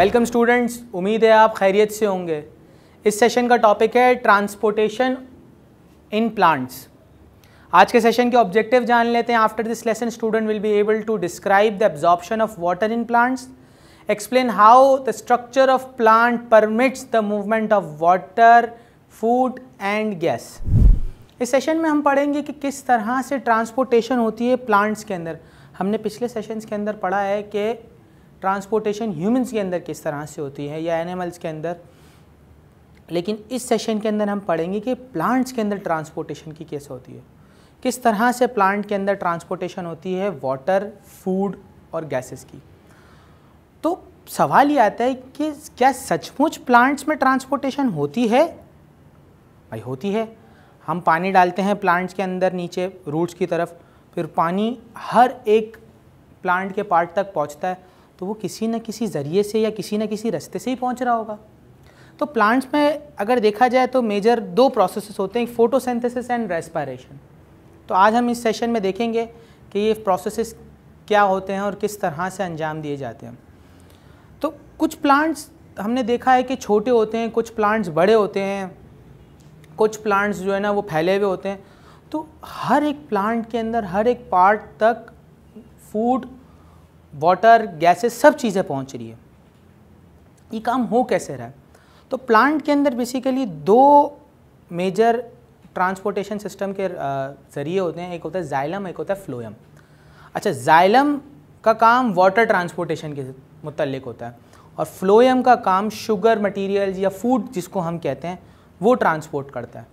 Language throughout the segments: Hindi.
वेलकम स्टूडेंट्स उम्मीद है आप खैरियत से होंगे इस सेशन का टॉपिक है ट्रांसपोर्टेशन इन प्लांट्स आज के सेशन के ऑब्जेक्टिव जान लेते हैं after this lesson student will be able to describe the absorption of water in plants explain how the structure of plant permits the movement of water food and gas इस सेशन में हम पढ़ेंगे कि किस तरह से ट्रांसपोर्टेशन होती है प्लांट्स के अंदर हमने पिछले सेशंस के अंदर पढ़ा है कि ट्रांसपोर्टेशन ह्यूमंस के अंदर किस तरह से होती है या एनिमल्स के अंदर लेकिन इस सेशन के अंदर हम पढ़ेंगे कि प्लांट्स के अंदर ट्रांसपोर्टेशन की कैसे होती है किस तरह से प्लांट के अंदर ट्रांसपोर्टेशन होती है वाटर फूड और गैसेस की तो सवाल ये आता है कि क्या सचमुच प्लांट्स में ट्रांसपोर्टेशन होती है भाई होती है हम पानी डालते हैं प्लांट्स के अंदर नीचे रूट्स की तरफ फिर पानी हर एक प्लांट के पार्ट तक पहुंचता है तो वो किसी न किसी ज़रिए से या किसी न किसी रास्ते से ही पहुंच रहा होगा तो प्लांट्स में अगर देखा जाए तो मेजर दो प्रोसेस होते हैं फोटोसेंथेसिस एंड रेस्पायरेशन तो आज हम इस सेशन में देखेंगे कि ये प्रोसेस क्या होते हैं और किस तरह से अंजाम दिए जाते हैं तो कुछ प्लांट्स हमने देखा है कि छोटे होते हैं कुछ प्लांट्स बड़े होते हैं कुछ प्लांट्स जो है ना वो फैले हुए होते हैं तो हर एक प्लांट के अंदर हर एक पार्ट तक फूड वाटर गैसेस सब चीज़ें पहुंच रही है ये काम हो कैसे रहा है तो प्लांट के अंदर बेसिकली दो मेजर ट्रांसपोर्टेशन सिस्टम के ज़रिए होते हैं एक होता है जाइलम एक होता है फ्लोएम अच्छा जाइलम का काम वाटर ट्रांसपोर्टेशन के मुतलक होता है और फ्लोएम का काम शुगर मटीरियल या फूड जिसको हम कहते हैं वो ट्रांसपोर्ट करता है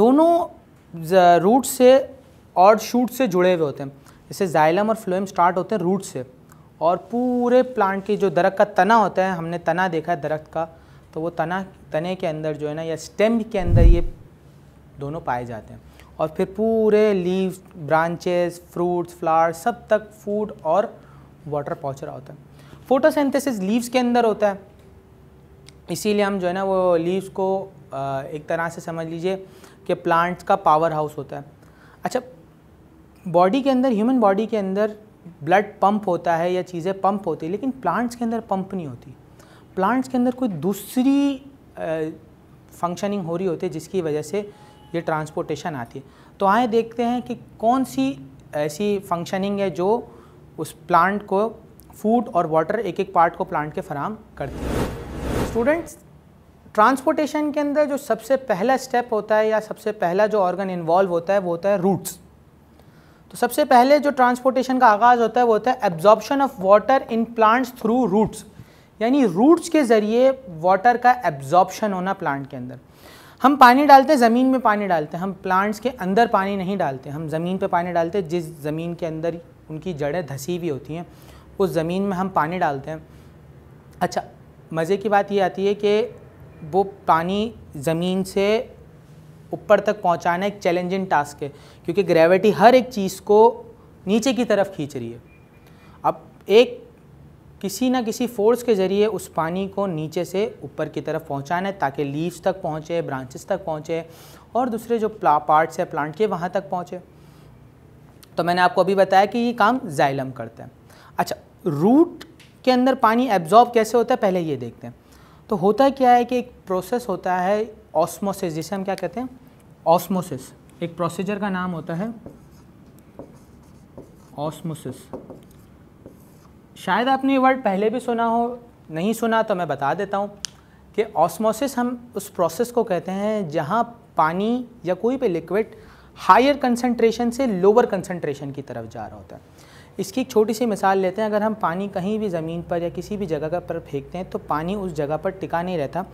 दोनों रूट से और शूट से जुड़े हुए होते हैं जैसे जाइलम और फ्लोएम स्टार्ट होते हैं रूट से और पूरे प्लांट की जो दरख्त का तना होता है हमने तना देखा है दरख्त का तो वो तना तने के अंदर जो है ना या स्टेम के अंदर ये दोनों पाए जाते हैं और फिर पूरे लीव ब्रांचेस फ्रूट्स फ्लावर्स सब तक फूड और वाटर पहुँच रहा होता है फोटोसेंथेसिस लीव्स के अंदर होता है इसीलिए हम जो है ना वो लीव्स को एक तरह से समझ लीजिए कि प्लांट्स का पावर हाउस होता है अच्छा बॉडी के अंदर ह्यूमन बॉडी के अंदर ब्लड पंप होता है या चीज़ें पंप होती है लेकिन प्लांट्स के अंदर पंप नहीं होती प्लांट्स के अंदर कोई दूसरी फंक्शनिंग हो रही होती है जिसकी वजह से ये ट्रांसपोर्टेशन आती है तो आए देखते हैं कि कौन सी ऐसी फंक्शनिंग है जो उस प्लांट को फूड और वाटर एक एक पार्ट को प्लांट के फराम करती है स्टूडेंट्स ट्रांसपोर्टेशन के अंदर जो सबसे पहला स्टेप होता है या सबसे पहला जो ऑर्गन इन्वॉल्व होता है वो होता है रूट्स सबसे पहले जो ट्रांसपोर्टेशन का आगाज़ होता है वो होता है absorption of water in plants through roots यानी रूट्स के ज़रिए वाटर का एब्जॉर्प्शन होना प्लांट के अंदर हम पानी डालते हैं ज़मीन में पानी डालते हैं हम प्लांट्स के अंदर पानी नहीं डालते हम ज़मीन पर पानी डालते हैं जिस ज़मीन के अंदर उनकी जड़ें धसी हुई होती हैं उस ज़मीन में हम पानी डालते हैं अच्छा मज़े की बात ये आती है कि वो पानी ज़मीन से ऊपर तक पहुंचाना एक चैलेंजिंग टास्क है क्योंकि ग्रेविटी हर एक चीज़ को नीचे की तरफ खींच रही है अब एक किसी ना किसी फोर्स के ज़रिए उस पानी को नीचे से ऊपर की तरफ पहुंचाना है ताकि लीव्स तक पहुंचे ब्रांचेस तक पहुंचे और दूसरे जो पार्ट्स है प्लांट के वहाँ तक पहुँचे तो मैंने आपको अभी बताया कि ये काम जाइलम करते हैं अच्छा रूट के अंदर पानी एब्जॉर्ब कैसे होता है पहले ये देखते हैं तो होता क्या है कि एक प्रोसेस होता है ऑस्मोसिस जिसे हम क्या कहते हैं ऑस्मोसिस एक प्रोसीजर का नाम होता है ऑस्मोसिस शायद आपने ये वर्ड पहले भी सुना हो नहीं सुना तो मैं बता देता हूँ कि ऑस्मोसिस हम उस प्रोसेस को कहते हैं जहाँ पानी या कोई भी लिक्विड हायर कंसनट्रेशन से लोअर कंसनट्रेशन की तरफ जा रहा होता है इसकी एक छोटी सी मिसाल लेते हैं अगर हम पानी कहीं भी ज़मीन पर या किसी भी जगह पर फेंकते हैं तो पानी उस जगह पर टिका नहीं रहता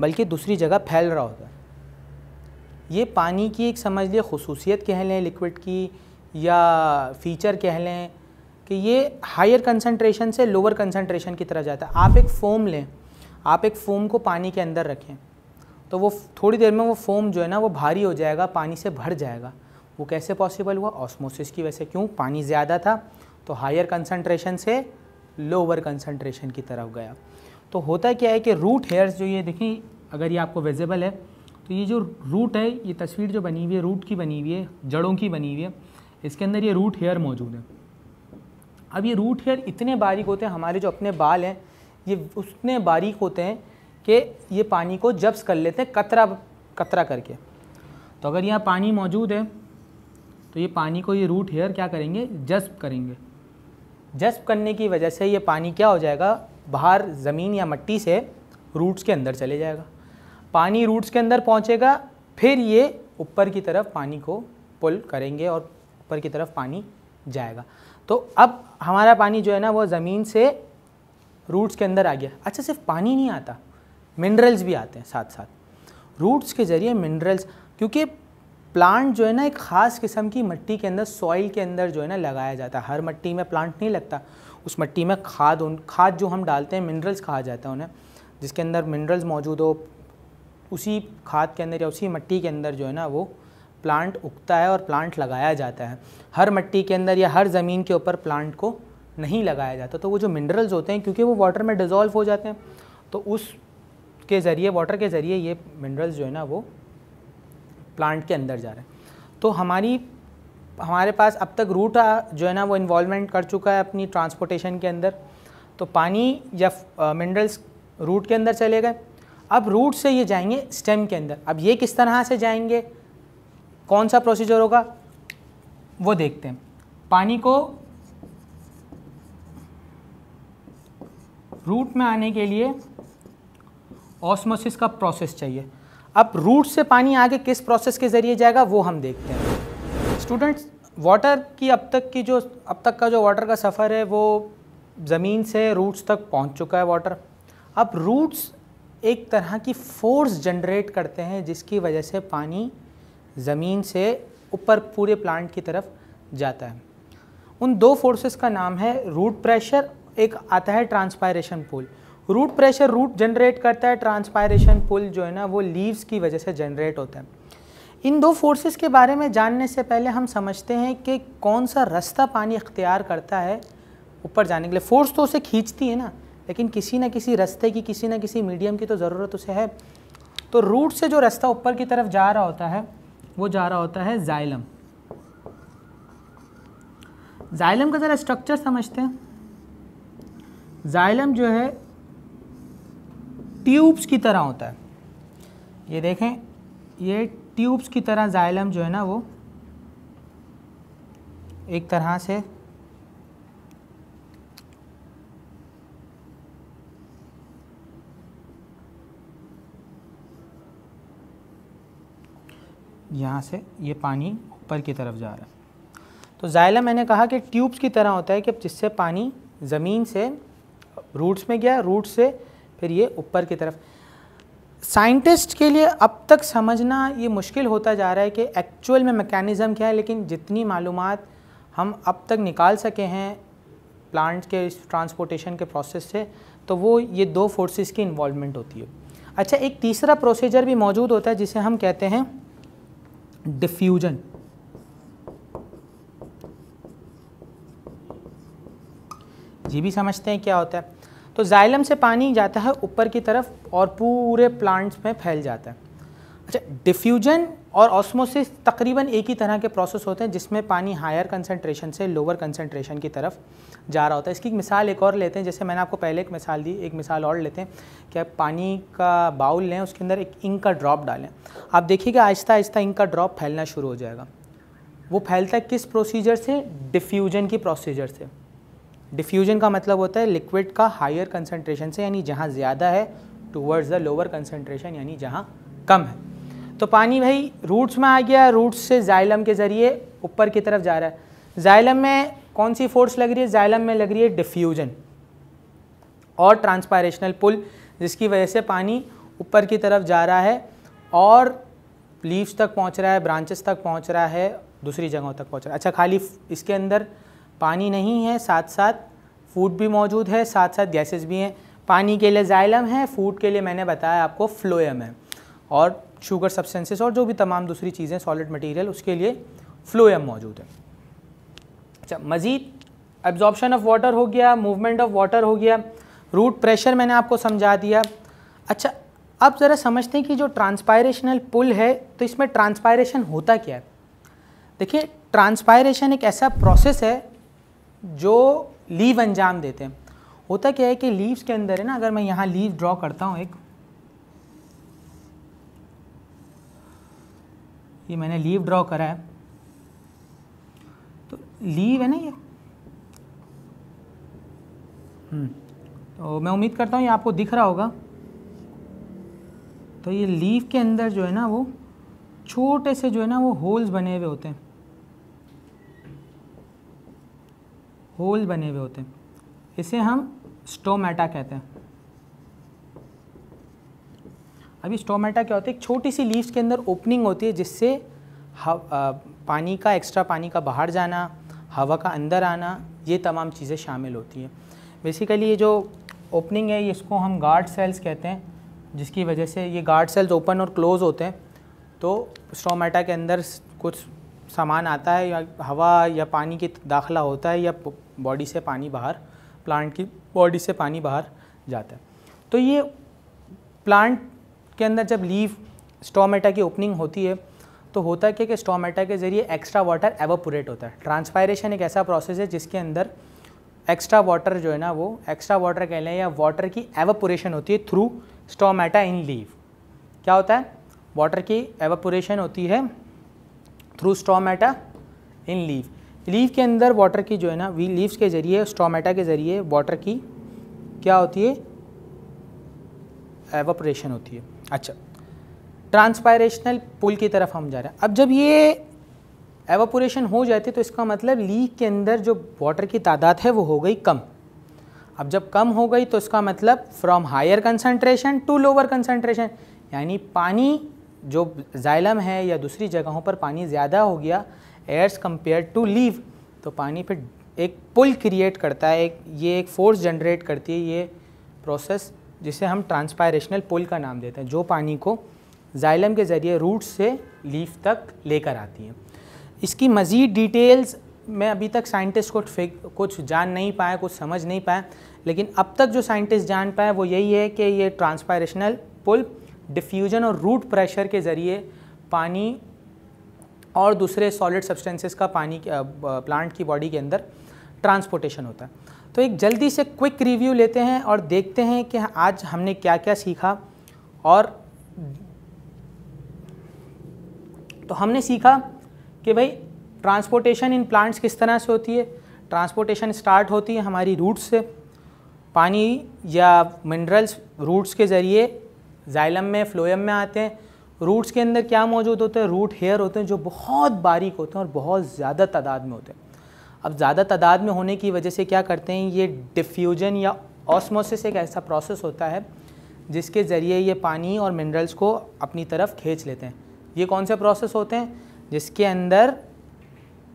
बल्कि दूसरी जगह फैल रहा होता है ये पानी की एक समझ लिए खसूसियत कह लें लिक्विड की या फीचर कह लें कि ये हायर कंसनट्रेशन से लोअर कंसनट्रेशन की तरह जाता है आप एक फ़ोम लें आप एक फ़ोम को पानी के अंदर रखें तो वो थोड़ी देर में वो फ़ोम जो है ना वो भारी हो जाएगा पानी से भर जाएगा वो कैसे पॉसिबल हुआ ऑस्मोसिस की वजह से क्यों पानी ज़्यादा था तो हायर कंसनट्रेशन से लोअर कंसनट्रेशन की तरफ गया तो होता क्या है कि रूट हेयर्स जो ये देखें अगर ये आपको विजिबल है तो ये जो रूट है ये तस्वीर जो बनी हुई है रूट की बनी हुई है जड़ों की बनी हुई है इसके अंदर ये रूट हेयर मौजूद है अब ये रूट हेयर इतने बारीक होते हैं हमारे जो अपने बाल हैं ये उतने बारीक होते हैं कि ये पानी को जब्स कर लेते हैं कतरा कतरा करके तो अगर यहाँ पानी मौजूद है तो ये पानी को ये रूट हेयर क्या करेंगे जज्ब करेंगे जस्प करने की वजह से ये पानी क्या हो जाएगा बाहर ज़मीन या मट्टी से रूट्स के अंदर चले जाएगा पानी रूट्स के अंदर पहुँचेगा फिर ये ऊपर की तरफ पानी को पुल करेंगे और ऊपर की तरफ पानी जाएगा तो अब हमारा पानी जो है ना वो ज़मीन से रूट्स के अंदर आ गया अच्छा सिर्फ पानी नहीं आता मिनरल्स भी आते हैं साथ साथ रूट्स के ज़रिए मिनरल्स क्योंकि प्लांट जो है ना एक ख़ास किस्म की मिट्टी के अंदर सॉइल के अंदर जो है ना लगाया जाता है हर मिट्टी में प्लांट नहीं लगता उस मिट्टी में खाद उन खाद जो हम डालते हैं मिनरल्स कहा जाता है उन्हें जिसके अंदर मिनरल्स मौजूद हो उसी खाद के अंदर या उसी मिट्टी के अंदर जो है ना वो प्लांट उगता है और प्लांट लगाया जाता है हर मिट्टी के अंदर या हर ज़मीन के ऊपर प्लांट को नहीं लगाया जाता तो वो जो मिनरल्स होते हैं क्योंकि वो वाटर में डिज़ोल्व हो जाते हैं तो उस के ज़रिए वाटर के ज़रिए ये मिनरल्स जो है ना वो प्लांट के अंदर जा रहे हैं तो हमारी हमारे पास अब तक रूट जो है ना वो इन्वॉलमेंट कर चुका है अपनी ट्रांसपोर्टेशन के अंदर तो पानी या मिनरल्स रूट के अंदर चले गए अब रूट से ये जाएंगे स्टेम के अंदर अब ये किस तरह से जाएंगे कौन सा प्रोसीजर होगा वो देखते हैं पानी को रूट में आने के लिए ऑस्मोसिस का प्रोसेस चाहिए अब रूट से पानी आगे किस प्रोसेस के ज़रिए जाएगा वो हम देखते हैं स्टूडेंट्स वाटर की अब तक की जो अब तक का जो वाटर का सफ़र है वो ज़मीन से रूट्स तक पहुंच चुका है वाटर अब रूट्स एक तरह की फोर्स जनरेट करते हैं जिसकी वजह से पानी ज़मीन से ऊपर पूरे प्लांट की तरफ जाता है उन दो फोर्सेस का नाम है रूट प्रेशर एक आता है transpiration pull root pressure root generate करता है ट्रांसपायरेशन पुल जो है ना वो लीव्स की वजह से जनरेट होता है इन दो फोर्सेस के बारे में जानने से पहले हम समझते हैं कि कौन सा रास्ता पानी अख्तियार करता है ऊपर जाने के लिए फोर्स तो उसे खींचती है ना लेकिन किसी ना किसी रास्ते की किसी ना किसी मीडियम की तो ज़रूरत उसे है तो रूट से जो रास्ता ऊपर की तरफ जा रहा होता है वो जा रहा होता है जाइलम जाइलम का ज़रा स्ट्रक्चर समझते हैं जाइलम जो है ट्यूब्स की तरह होता है ये देखें ये ट्यूब्स की तरह जाइलम जो है ना वो एक तरह से यहाँ से ये पानी ऊपर की तरफ जा रहा है तो जाइलम मैंने कहा कि ट्यूब्स की तरह होता है कि जिससे पानी ज़मीन से रूट्स में गया रूट्स से फिर ये ऊपर की तरफ साइंटिस्ट के लिए अब तक समझना ये मुश्किल होता जा रहा है कि एक्चुअल में मैकेनिज़्म क्या है लेकिन जितनी मालूम हम अब तक निकाल सके हैं प्लांट के इस ट्रांसपोर्टेशन के प्रोसेस से तो वो ये दो फोर्सेस की इन्वॉल्वमेंट होती है अच्छा एक तीसरा प्रोसीजर भी मौजूद होता है जिसे हम कहते हैं डिफ्यूजन जी भी समझते हैं क्या होता है तो जाइलम से पानी जाता है ऊपर की तरफ और पूरे प्लांट्स में फैल जाता है अच्छा डिफ्यूजन और ऑस्मोसिस तकरीबन एक ही तरह के प्रोसेस होते हैं जिसमें पानी हायर कंसनट्रेशन से लोअर कंसनट्रेशन की तरफ जा रहा होता है इसकी एक मिसाल एक और लेते हैं जैसे मैंने आपको पहले एक मिसाल दी एक मिसाल और लेते हैं कि आप पानी का बाउल लें उसके अंदर एक इंक का ड्रॉप डालें आप देखिएगा आहिस्ता आहिस्ता इंक का ड्रॉप फैलना शुरू हो जाएगा वो फैलता है किस प्रोसीजर से डिफ्यूजन की प्रोसीजर से डिफ्यूजन का मतलब होता है लिक्विड का हायर कंसनट्रेशन से यानी जहाँ ज़्यादा है टूवर्ड्स द लोअर कंसनट्रेशन यानी जहाँ कम है तो पानी भाई रूट्स में आ गया रूट्स से जाइलम के ज़रिए ऊपर की तरफ जा रहा है जाइलम में कौन सी फोर्स लग रही है जाइलम में लग रही है डिफ्यूजन और ट्रांसपायरेशनल पुल जिसकी वजह से पानी ऊपर की तरफ जा रहा है और लीव्स तक पहुंच रहा है ब्रांचेस तक पहुंच रहा है दूसरी जगहों तक पहुंच रहा है अच्छा खाली इसके अंदर पानी नहीं है साथ साथ फूड भी मौजूद है साथ साथ गैसेस भी हैं पानी के लिए जाइलम है फूड के लिए मैंने बताया आपको फ्लोएम है और शुगर सब्सटेंसेस और जो भी तमाम दूसरी चीज़ें सॉलिड मटेरियल उसके लिए फ्लोएम मौजूद है अच्छा मज़ीद एब्जॉर्बशन ऑफ वाटर हो गया मूवमेंट ऑफ वाटर हो गया रूट प्रेशर मैंने आपको समझा दिया अच्छा अब ज़रा समझते हैं कि जो ट्रांसपायरेशनल पुल है तो इसमें ट्रांसपायरेशन होता क्या है देखिए ट्रांसपायरेशन एक ऐसा प्रोसेस है जो लीव अंजाम देते हैं होता क्या है कि लीव्स के अंदर है ना अगर मैं यहाँ लीव ड्रॉ करता हूँ एक ये मैंने लीव ड्रॉ करा है तो लीव है ना ये हम्म, तो मैं उम्मीद करता हूँ ये आपको दिख रहा होगा तो ये लीव के अंदर जो है ना वो छोटे से जो है ना वो होल्स बने हुए होते हैं होल बने हुए होते हैं इसे हम स्टोमेटा कहते हैं अभी स्टोमेटा क्या होता है एक छोटी सी लीव्स के अंदर ओपनिंग होती है जिससे हव, आ, पानी का एक्स्ट्रा पानी का बाहर जाना हवा का अंदर आना ये तमाम चीज़ें शामिल होती हैं बेसिकली ये जो ओपनिंग है इसको हम गार्ड सेल्स कहते हैं जिसकी वजह से ये गार्ड सेल्स ओपन और क्लोज होते हैं तो स्टोमेटा के अंदर कुछ सामान आता है या हवा या पानी के दाखला होता है या बॉडी से पानी बाहर प्लांट की बॉडी से पानी बाहर जाता है तो ये प्लांट के अंदर जब लीव स्टोमेटा की ओपनिंग होती है तो होता है क्या कि स्टोमेटा के ज़रिए एक्स्ट्रा वाटर एवोपोरेट होता है ट्रांसपायरेशन एक ऐसा प्रोसेस है जिसके अंदर एक्स्ट्रा वाटर जो है ना वो एक्स्ट्रा वाटर कह लें या वाटर की एवोपोरेशन होती है थ्रू स्टोमेटा इन लीव क्या होता है वाटर की एवोपोरेशन होती है through stomata in leaf leaf के अंदर वाटर की जो है ना वी लीव्स के ज़रिए स्टोमेटा के ज़रिए वाटर की क्या होती है एवोपरेशन होती है अच्छा ट्रांसपायरेशनल पुल की तरफ हम जा रहे हैं अब जब ये एवोपोरेशन हो जाती है तो इसका मतलब लीव के अंदर जो वाटर की तादाद है वो हो गई कम अब जब कम हो गई तो इसका मतलब from higher concentration to lower concentration यानी पानी जो जाइलम है या दूसरी जगहों पर पानी ज़्यादा हो गया एयर्स कंपेयर टू लीव तो पानी पे एक पुल क्रिएट करता है एक ये एक फोर्स जनरेट करती है ये प्रोसेस जिसे हम ट्रांसपायरेशनल पुल का नाम देते हैं जो पानी को जाइलम के ज़रिए रूट से लीफ तक लेकर आती है इसकी मज़ीद डिटेल्स में अभी तक साइंटिस्ट को कुछ जान नहीं पाए कुछ समझ नहीं पाए लेकिन अब तक जो साइंटिस्ट जान पाए वो यही है कि ये ट्रांसपायरेशनल पुल डिफ्यूजन और रूट प्रेशर के ज़रिए पानी और दूसरे सॉलिड सब्सटेंसेस का पानी प्लांट की बॉडी के अंदर ट्रांसपोर्टेशन होता है तो एक जल्दी से क्विक रिव्यू लेते हैं और देखते हैं कि आज हमने क्या क्या सीखा और तो हमने सीखा कि भाई ट्रांसपोर्टेशन इन प्लांट्स किस तरह से होती है ट्रांसपोर्टेशन स्टार्ट होती है हमारी रूट्स से पानी या मिनरल्स रूट्स के ज़रिए जाइलम में फ्लोएम में आते हैं रूट्स के अंदर क्या मौजूद होते हैं रूट हेयर होते हैं जो बहुत बारीक होते हैं और बहुत ज़्यादा तादाद में होते हैं अब ज़्यादा तादाद में होने की वजह से क्या करते हैं ये डिफ्यूजन या ऑस्मोसिस एक ऐसा प्रोसेस होता है जिसके ज़रिए ये पानी और मिनरल्स को अपनी तरफ खींच लेते हैं ये कौन से प्रोसेस होते हैं जिसके अंदर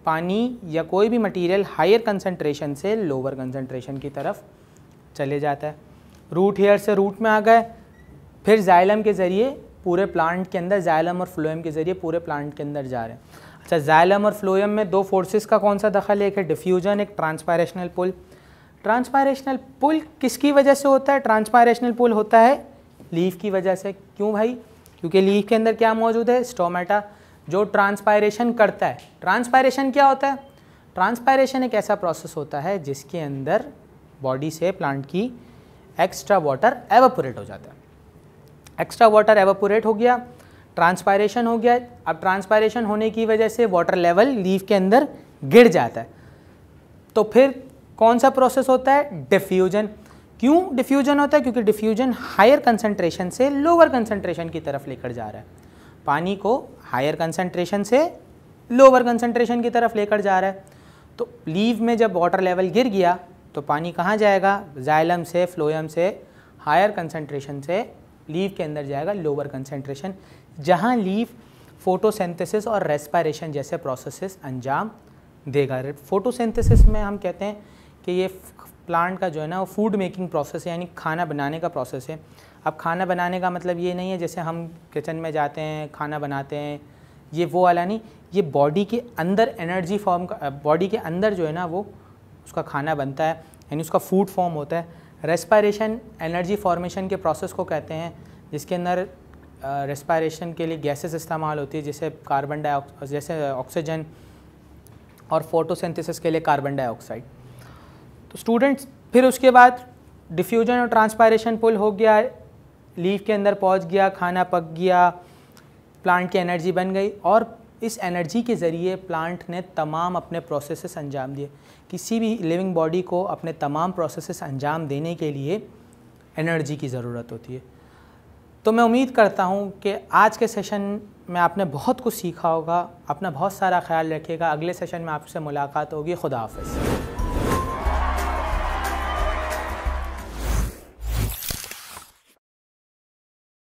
पानी या कोई भी मटेरियल हायर कंसंट्रेशन से लोअर कंसंट्रेशन की तरफ चले जाता है रूट हेयर से रूट में आ गए फिर जाइलम के ज़रिए पूरे प्लांट के अंदर जाइलम और फ्लोएम के ज़रिए पूरे प्लांट के अंदर जा रहे हैं अच्छा जाइलम और फ्लोएम में दो फोर्सेस का कौन सा दखल एक है डिफ्यूजन एक ट्रांसपायरेशनल पुल ट्रांसपायरेशनल पुल किसकी वजह से होता है ट्रांसपायरेशनल पुल होता है लीफ की वजह से क्यों भाई क्योंकि लीफ के अंदर क्या मौजूद है स्टोमेटा जो ट्रांसपायरेशन करता है ट्रांसपायरेशन क्या होता है ट्रांसपायरेशन एक ऐसा प्रोसेस होता है जिसके अंदर बॉडी से प्लांट की एक्स्ट्रा वाटर एवोपोरेट हो जाता है एक्स्ट्रा वाटर एवोपोरेट हो गया ट्रांसपायरेशन हो गया अब ट्रांसपायरेशन होने की वजह से वाटर लेवल लीव के अंदर गिर जाता है तो फिर कौन सा प्रोसेस होता है डिफ्यूजन क्यों डिफ्यूजन होता है क्योंकि डिफ्यूजन हायर कंसनट्रेशन से लोअर कंसनट्रेशन की तरफ लेकर जा रहा है पानी को हायर कंसनट्रेशन से लोअर कंसनट्रेशन की तरफ लेकर जा रहा है तो लीव में जब वाटर लेवल गिर गया तो पानी कहाँ जाएगा जाइलम से फ्लोयम से हायर कंसनट्रेशन से लीव के अंदर जाएगा लोअर कंसेंट्रेशन जहाँ लीव फोटोसेंथेसिस और रेस्पायरेशन जैसे प्रोसेसेस अंजाम देगा फोटोसेंथेसिस में हम कहते हैं कि ये प्लांट का जो है ना वो फूड मेकिंग प्रोसेस है यानी खाना बनाने का प्रोसेस है अब खाना बनाने का मतलब ये नहीं है जैसे हम किचन में जाते हैं खाना बनाते हैं ये वो वाला नहीं ये बॉडी के अंदर एनर्जी फॉर्म का बॉडी के अंदर जो है ना वो उसका खाना बनता है यानी उसका फूड फॉर्म होता है रेस्पायरेशन एनर्जी फॉर्मेशन के प्रोसेस को कहते हैं जिसके अंदर रेस्पायरेशन के लिए गैसेस इस्तेमाल होती है जैसे कार्बन डाइऑक्स जैसे ऑक्सीजन और फोटोसिंथेसिस के लिए कार्बन डाइऑक्साइड तो स्टूडेंट्स फिर उसके बाद डिफ्यूजन और ट्रांसपायरेशन पुल हो गया लीफ के अंदर पहुंच गया खाना पक गया प्लांट की एनर्जी बन गई और इस एनर्जी के ज़रिए प्लांट ने तमाम अपने प्रोसेसेस अंजाम दिए किसी भी लिविंग बॉडी को अपने तमाम प्रोसेसेस अंजाम देने के लिए एनर्जी की ज़रूरत होती है तो मैं उम्मीद करता हूँ कि आज के सेशन में आपने बहुत कुछ सीखा होगा अपना बहुत सारा ख्याल रखिएगा अगले सेशन में आपसे मुलाकात होगी खुदा हाफ